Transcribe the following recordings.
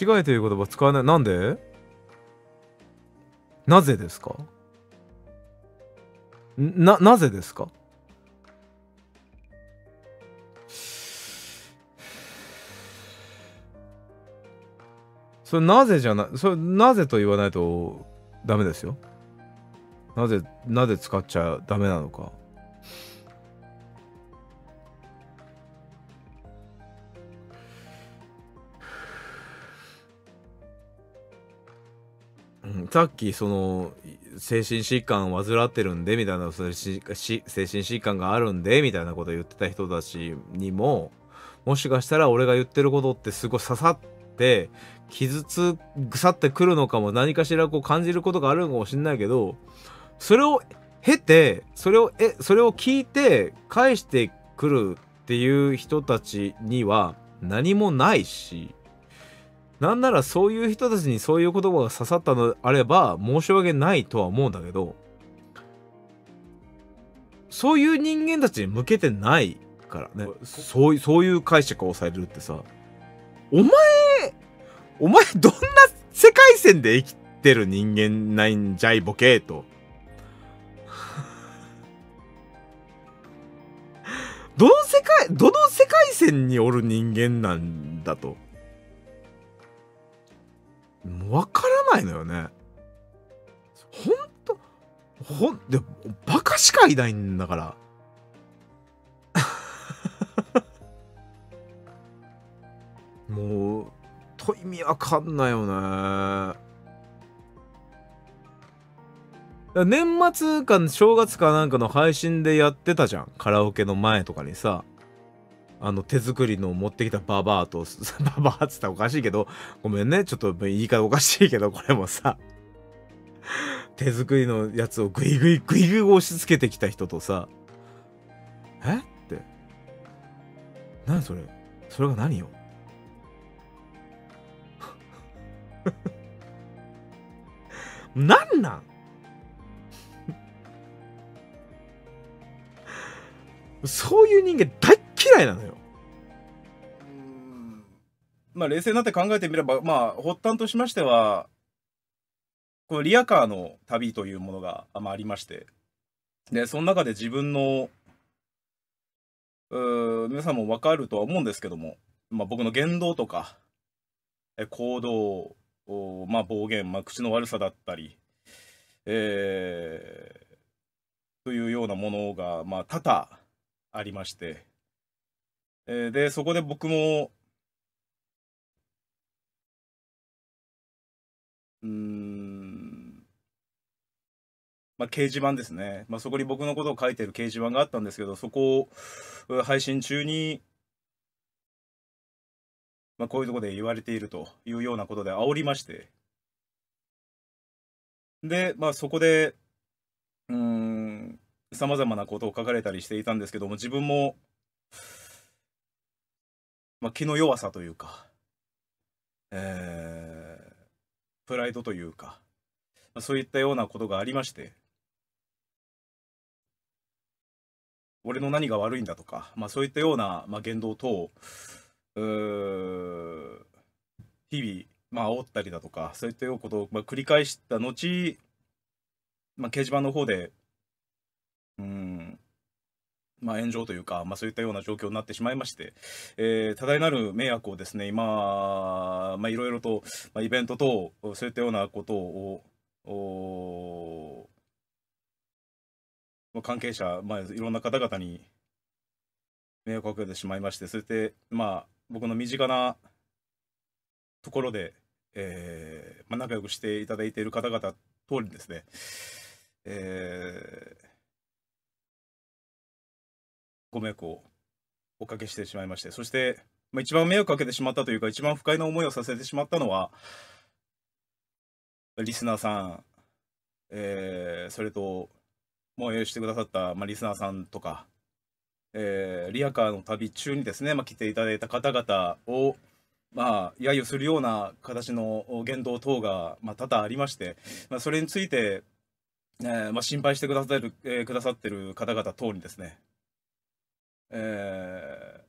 違いという言葉使わないなんでなぜですかななぜですかそれなぜじゃないそれなぜと言わないとダメですよなぜなぜ使っちゃダメなのかさっきその精神疾患を患ってるんでみたいなそしし精神疾患があるんでみたいなことを言ってた人たちにももしかしたら俺が言ってることってすごい刺さって傷つく腐ってくるのかも何かしらこう感じることがあるのかもしんないけどそれを経てそれをえそれを聞いて返してくるっていう人たちには何もないしなんならそういう人たちにそういう言葉が刺さったのであれば申し訳ないとは思うんだけど、そういう人間たちに向けてないからね。そういう、そういう解釈をされるってさ、お前、お前どんな世界線で生きてる人間ないんじゃいボケと。どの世界、どの世界線におる人間なんだと。もう分からないのよね。ほんと、ほん、で、バカしかいないんだから。もう、と意味わかんないよね。年末か正月かなんかの配信でやってたじゃん。カラオケの前とかにさ。あの手作りの持ってきたババアと ババアっつったらおかしいけどごめんねちょっと言い方おかしいけどこれもさ手作りのやつをグイグイグイグイ押し付けてきた人とさえって何それそれが何よ なんなん そういう人間大らいなのよ。まあ、冷静になって考えてみれば、まあ、発端としましては、このリアカーの旅というものが、まあ、ありまして、で、その中で自分の、う皆さんもわかるとは思うんですけども、まあ、僕の言動とか、行動、まあ、暴言、まあ、口の悪さだったり、えー、というようなものが、まあ、多々ありまして、えー、で、そこで僕も、うん、まあ、掲示板ですね。まあ、そこに僕のことを書いてる掲示板があったんですけど、そこを配信中に、まあ、こういうとこで言われているというようなことで煽りまして、で、まあ、そこで、うん、さまざまなことを書かれたりしていたんですけども、自分も、まあ、気の弱さというか、えー、プライドというか、まあ、そういったようなことがありまして、俺の何が悪いんだとか、まあ、そういったような、まあ、言動等、うー日々、まあ、煽ったりだとか、そういったようなことを、まあ、繰り返した後、まあ、掲示板の方で、うん、まあ、炎上というか、まあ、そういったような状況になってしまいまして、えー、多大なる迷惑をですね、今、まあ、いろいろと、まあ、イベント等、そういったようなことを、おまあ、関係者、まあ、いろんな方々に迷惑をかけてしまいまして、それで、まあ、僕の身近なところで、えーまあ、仲良くしていただいている方々通りですね、えー、ご迷惑をおかけしてしまいまして、そして、まあ、一番迷惑かけてしまったというか、一番不快な思いをさせてしまったのは、リスナーさん、えー、それと、もう用意してくださった、まあ、リスナーさんとか、えー、リアカーの旅中にですね、まあ、来ていただいた方々を、まあ、揶揄するような形の言動等が、まあ、多々ありまして、まあ、それについて、えーまあ、心配してくださる、えー、くださってる方々等にですね、え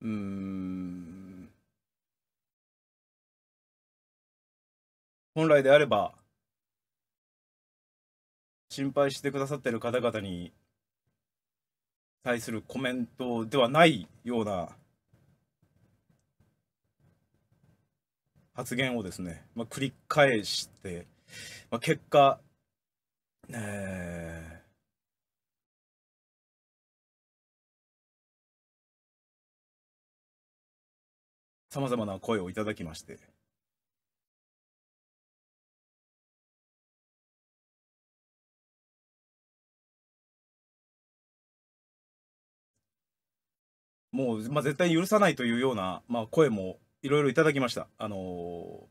ー、うん。本来であれば、心配してくださってる方々に対するコメントではないような発言をですね、まあ、繰り返して、まあ、結果、えーさまざまな声をいただきまして、もう、まあ、絶対許さないというような、まあ、声もいろいろいただきました。あのー、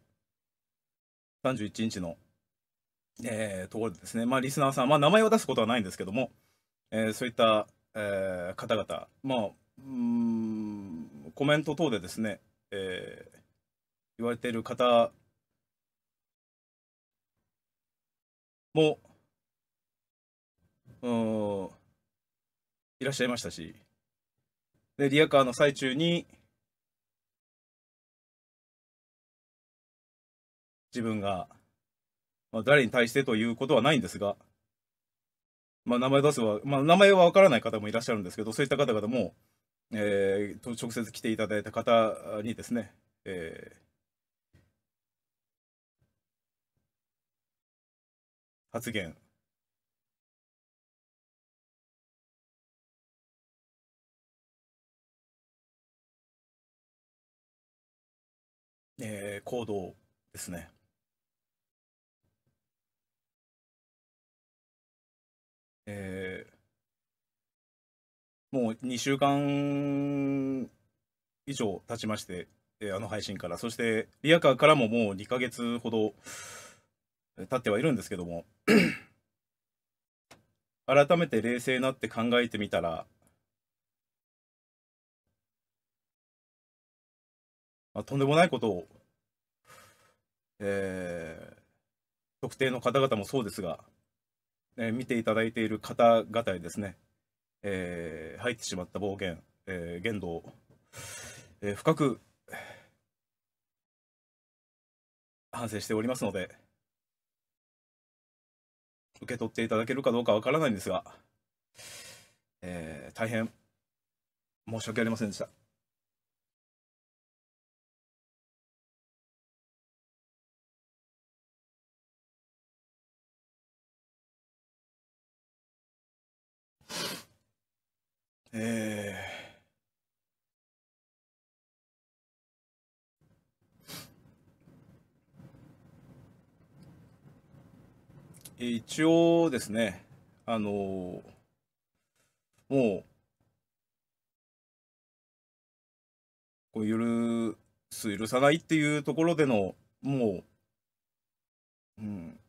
31日のえー、ところでですね、まあ、リスナーさん、まあ、名前を出すことはないんですけども、えー、そういった、えー、方々、まあ、うんコメント等でですね、えー、言われている方もうんいらっしゃいましたしでリアカーの最中に自分がまあ、誰に対してということはないんですが、まあ、名前出せば、まあ、名前はわからない方もいらっしゃるんですけど、そういった方々も、えー、直接来ていただいた方にですね、えー、発言えー、行動ですね。えー、もう2週間以上経ちまして、えー、あの配信から、そしてリアカーからももう2ヶ月ほど経ってはいるんですけども、改めて冷静になって考えてみたら、まあ、とんでもないことを、えー、特定の方々もそうですが、えー、見ていただいている方々にですね、えー、入ってしまった暴言、えー、言動を、えー、深く反省しておりますので、受け取っていただけるかどうかわからないんですが、えー、大変申し訳ありませんでした。えー、一応ですね、あのー、もう、こう許す、許さないっていうところでの、もう、うん、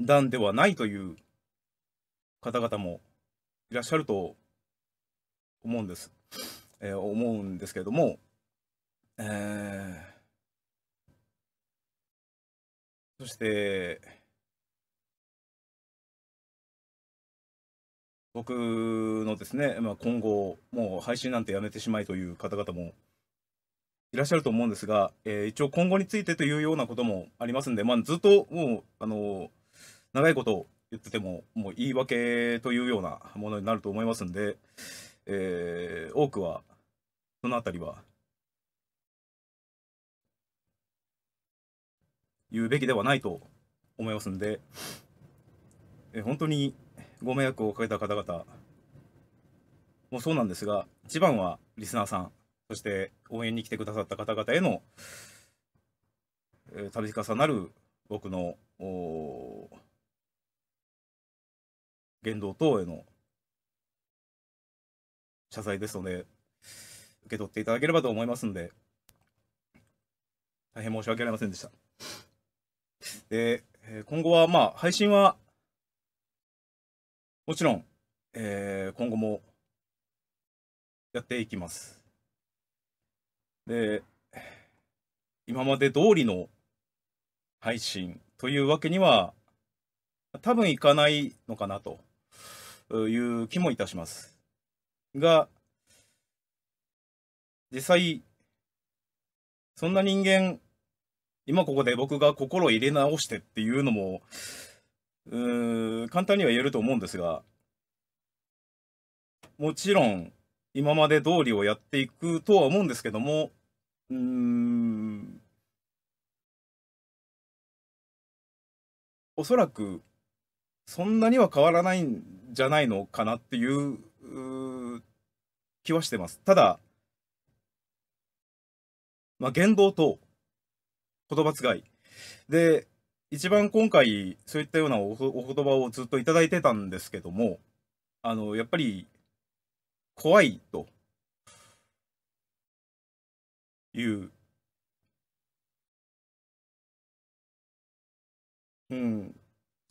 段ではないという方々もいらっしゃると思うんです、えー、思うんですけれども、えー、そして僕のですね、まあ、今後もう配信なんてやめてしまいという方々もいらっしゃると思うんですが、えー、一応今後についてというようなこともありますんで、まあ、ずっともう、あの長いこと言ってても、もう言い訳というようなものになると思いますんで、えー、多くはそのあたりは言うべきではないと思いますんで、えー、本当にご迷惑をかけた方々もそうなんですが一番はリスナーさんそして応援に来てくださった方々への、えー、度重なる僕の言動等への謝罪ですので、受け取っていただければと思いますんで、大変申し訳ありませんでした。で、今後は、まあ、配信は、もちろん、えー、今後も、やっていきます。で、今まで通りの配信というわけには、多分いかないのかなという気もいたします。が、実際、そんな人間、今ここで僕が心入れ直してっていうのも、うーん、簡単には言えると思うんですが、もちろん、今まで通りをやっていくとは思うんですけども、うーん、おそらく、そんなには変わらないんじゃないのかなっていう気はしてます。ただ、まあ、言動と言葉遣い。で、一番今回、そういったようなお言葉をずっといただいてたんですけども、あの、やっぱり、怖いと、いう、うん、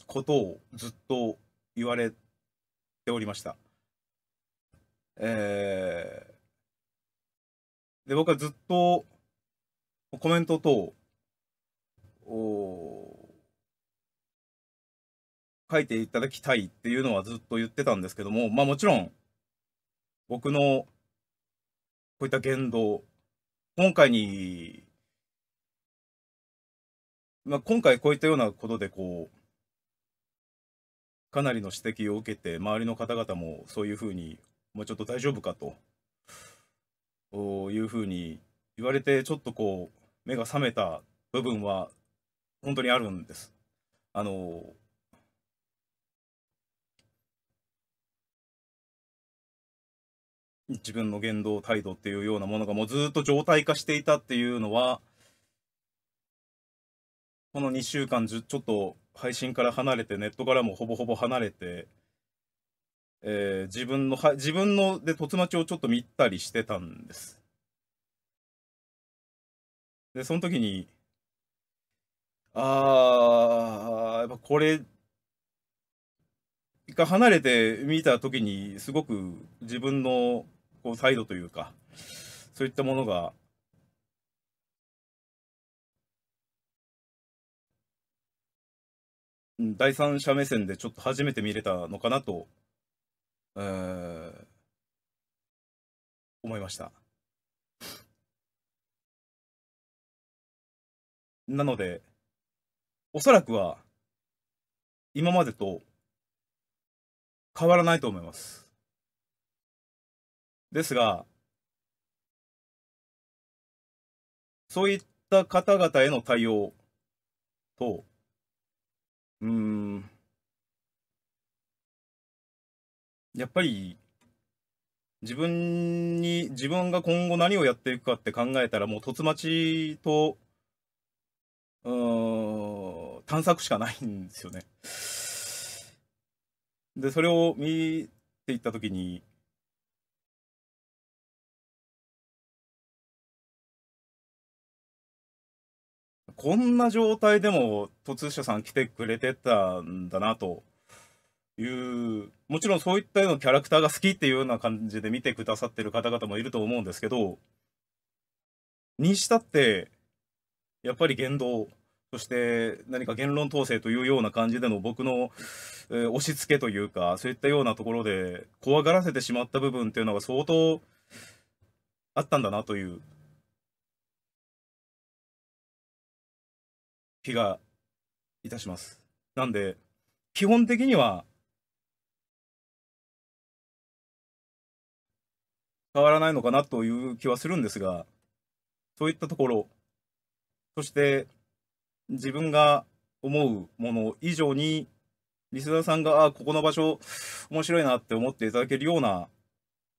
ことをずっと言われておりました。えー、で、僕はずっとコメント等を書いていただきたいっていうのはずっと言ってたんですけども、まあもちろん僕のこういった言動、今回に、まあ、今回こういったようなことでこう、かなりの指摘を受けて、周りの方々もそういうふうにまあ、ちょっと大丈夫かというふうに言われてちょっとこう目が覚めた部分は本当にあるんです。あの自分の言動態度っていうようなものがもうずっと常態化していたっていうのはこの2週間ちょっと配信から離れてネットからもほぼほぼ離れてえー、自分のは自分ので凸待ちをちょっと見たりしてたんですでその時にあーやっぱこれ一回離れて見た時にすごく自分のこう態度というかそういったものが第三者目線でちょっと初めて見れたのかなとうん、思いました。なので、おそらくは、今までと変わらないと思います。ですが、そういった方々への対応と、うん、やっぱり自分に自分が今後何をやっていくかって考えたらもう凸待ちとうん探索しかないんですよね。でそれを見ていった時にこんな状態でも突者さん来てくれてたんだなと。いうもちろんそういったようなキャラクターが好きっていうような感じで見てくださってる方々もいると思うんですけどにしたってやっぱり言動そして何か言論統制というような感じでの僕の、えー、押し付けというかそういったようなところで怖がらせてしまった部分っていうのが相当あったんだなという気がいたします。なんで基本的には変わらないのかなという気はするんですが、そういったところ、そして自分が思うもの以上に、リスナーさんが、あ、ここの場所、面白いなって思っていただけるような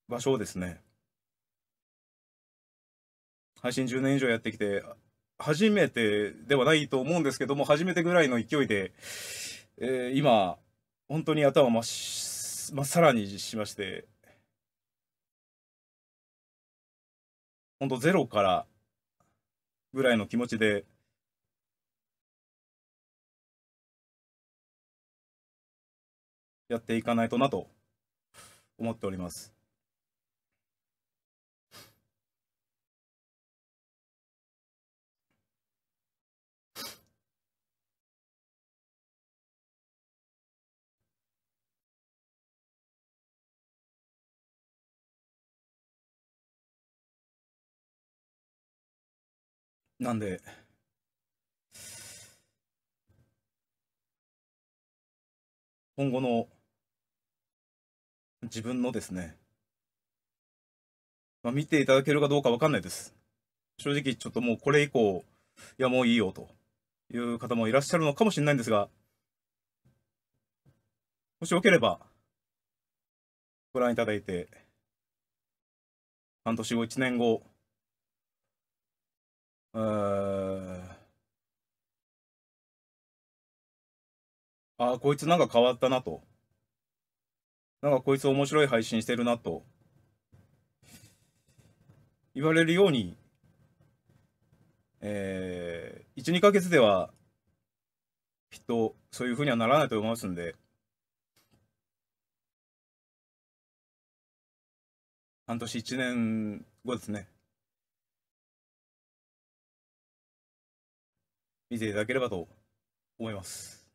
場所をですね、配信10年以上やってきて、初めてではないと思うんですけども、初めてぐらいの勢いで、えー、今、本当に頭真っさらにしまして、ほんとゼロからぐらいの気持ちでやっていかないとなと思っております。なんで、今後の自分のですね、まあ、見ていただけるかどうかわかんないです。正直、ちょっともうこれ以降、いや、もういいよという方もいらっしゃるのかもしれないんですが、もしよければ、ご覧いただいて、半年後、1年後、ああこいつなんか変わったなと。なんかこいつ面白い配信してるなと。言われるように、えー、1、2ヶ月では、きっとそういうふうにはならないと思いますんで、半年1年後ですね。見ていただければと思います。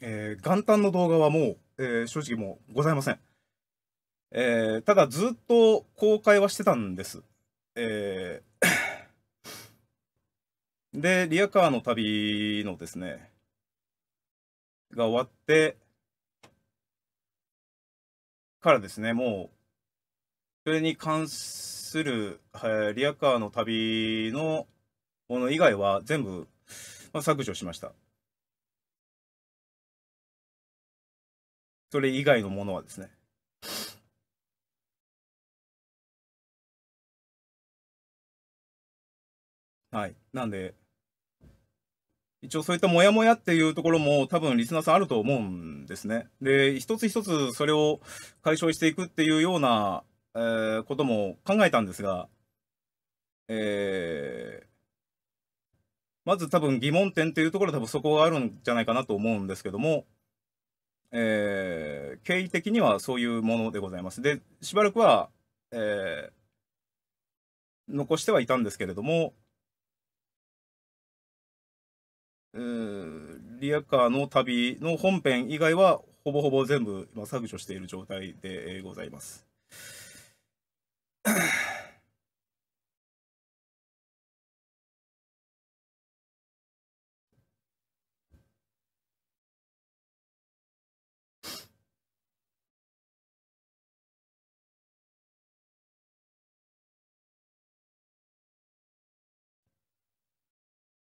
えー、元旦の動画はもう、えー、正直もうございません。えー、ただずっと公開はしてたんです。えー で、リアカーの旅のですね、が終わって、からですね、もう、それに関する、えリアカーの旅のもの以外は全部、まあ、削除しました。それ以外のものはですね。はい。なんで、一応そういったモヤモヤっていうところも多分リスナーさんあると思うんですね。で、一つ一つそれを解消していくっていうような、えー、ことも考えたんですが、えー、まず多分疑問点っていうところは多分そこがあるんじゃないかなと思うんですけども、えー、経緯的にはそういうものでございます。で、しばらくは、えー、残してはいたんですけれども、えー、リアカーの旅の本編以外は、ほぼほぼ全部今削除している状態でございます。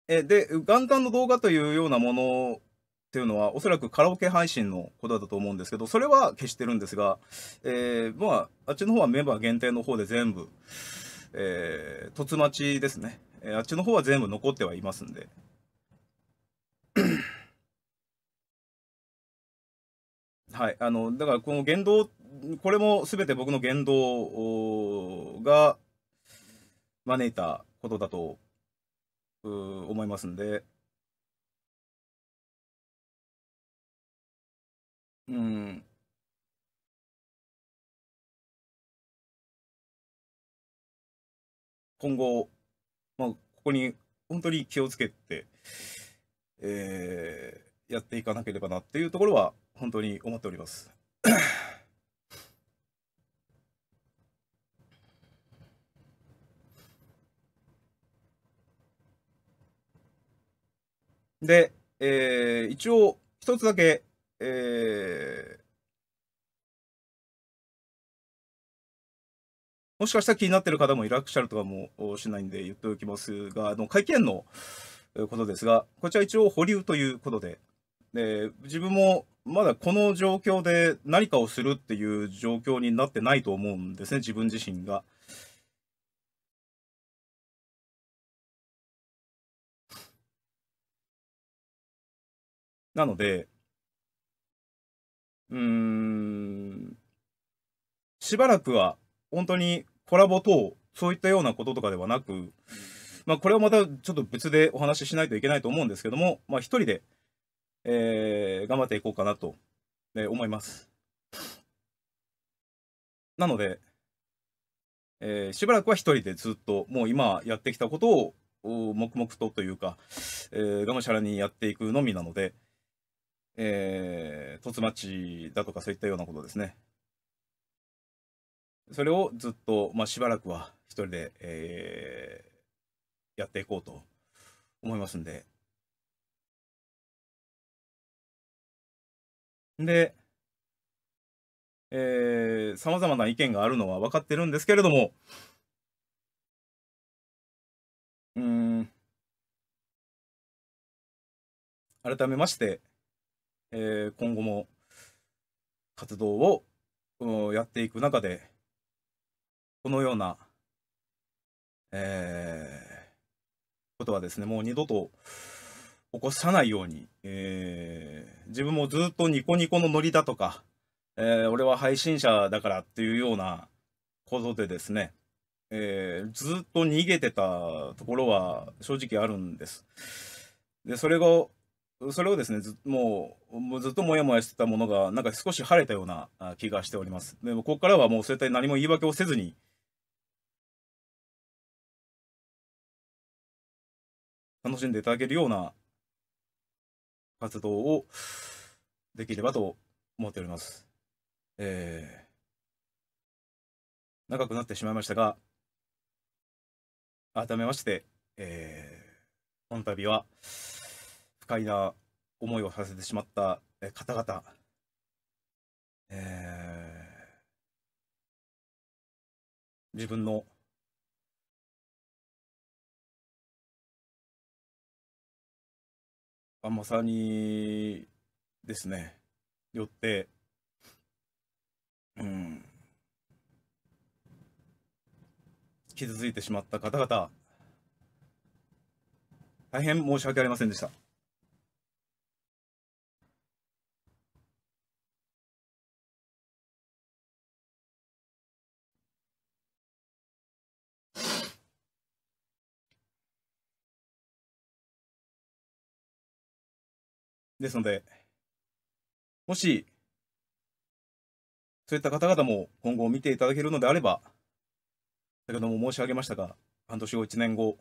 えで、元旦の動画というようなものっていうのは、おそらくカラオケ配信のことだと思うんですけど、それは消してるんですが、えー、まあ、あっちの方はメンバー限定の方で全部、えー、突待ちですね、えー、あっちの方は全部残ってはいますんで。はい、あのだからこの言動、これもすべて僕の言動が招いたことだと思いますんで。うん。今後、まあ、ここに本当に気をつけて、えー、やっていかなければなっていうところは本当に思っております。で、えー、一応、一つだけ、えー、もしかしたら気になっている方もいらっしゃるとかもしないんで言っておきますが、あの会見のことですが、こちら一応保留ということで、で自分もまだこの状況で何かをするっていう状況になってないと思うんですね、自分自身が。なので、うーん、しばらくは本当にコラボ等、そういったようなこととかではなく、まあ、これはまたちょっと別でお話ししないといけないと思うんですけども、まあ、一人で、えー、頑張っていこうかなと、ね、思います。なので、えー、しばらくは一人でずっと、もう今やってきたことを、黙々とというか、えー、がむしゃらにやっていくのみなので、えー、凸待ちだとかそういったようなことですね。それをずっと、まあ、しばらくは一人で、えー、やっていこうと思いますんで。で、えまざまな意見があるのは分かってるんですけれども、うん、改めまして、えー、今後も活動を、やっていく中で、このような、えー、ことはですね、もう二度と起こさないように、えー、自分もずっとニコニコのノリだとか、えー、俺は配信者だからっていうようなことでですね、えー、ずっと逃げてたところは正直あるんです。で、それがそれをですね、ずもうずっともやもやしてたものが、なんか少し晴れたような気がしております。でも、ここからはもう絶対何も言い訳をせずに、楽しんでいただけるような活動をできればと思っております。えー、長くなってしまいましたが、改めまして、えー、この度は、不快な思いをさせてしまった方々、えー、自分の甘さにですねよってうん傷ついてしまった方々大変申し訳ありませんでした。ですので、もし、そういった方々も今後見ていただけるのであれば、先ほども申し上げましたが、半年後、1年後、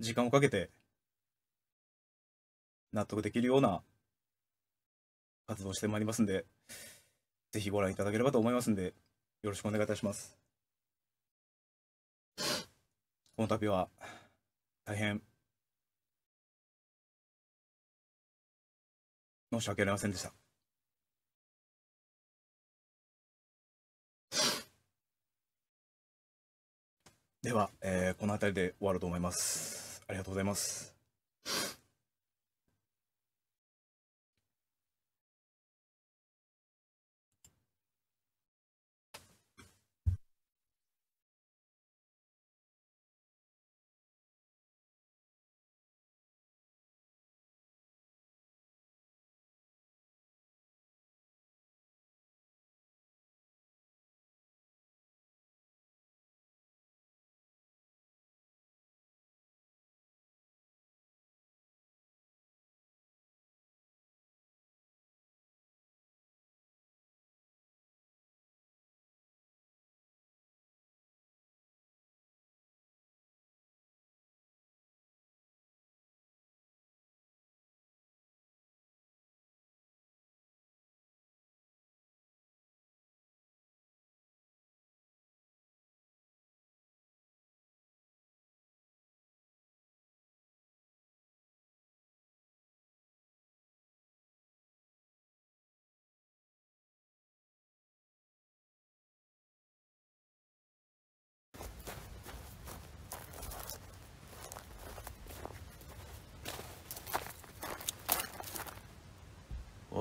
時間をかけて納得できるような活動をしてまいりますんで、ぜひご覧いただければと思いますんで、よろしくお願いいたします。この度は、大変、申し訳ありませんでした。では、えー、この辺りで終わろうと思います。ありがとうございます。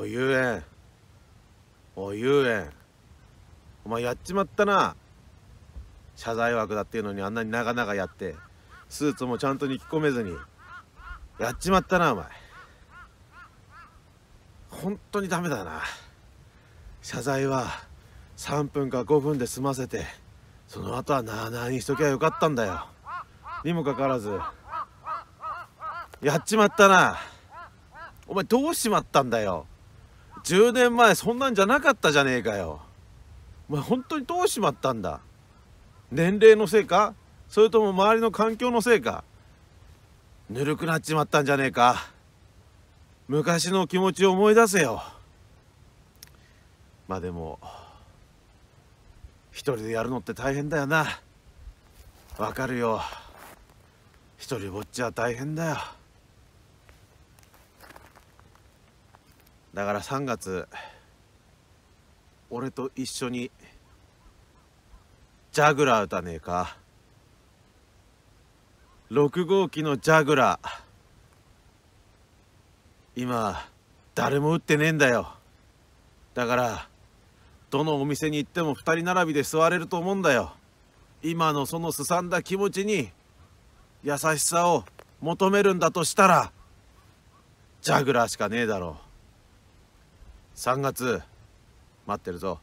お遊園お遊園お前やっちまったな謝罪枠だっていうのにあんなに長々やってスーツもちゃんとに着込めずにやっちまったなお前本当にダメだな謝罪は3分か5分で済ませてその後はなあなあにしときゃよかったんだよにもかかわらずやっちまったなお前どうしまったんだよ10年前そんなんじゃなかったじゃねえかよお前本当にどうしまったんだ年齢のせいかそれとも周りの環境のせいかぬるくなっちまったんじゃねえか昔の気持ちを思い出せよまあでも一人でやるのって大変だよなわかるよ一人ぼっちは大変だよだから3月俺と一緒にジャグラー歌ねえか6号機のジャグラー今誰も打ってねえんだよだからどのお店に行っても2人並びで座れると思うんだよ今のそのすさんだ気持ちに優しさを求めるんだとしたらジャグラーしかねえだろう3月待ってるぞ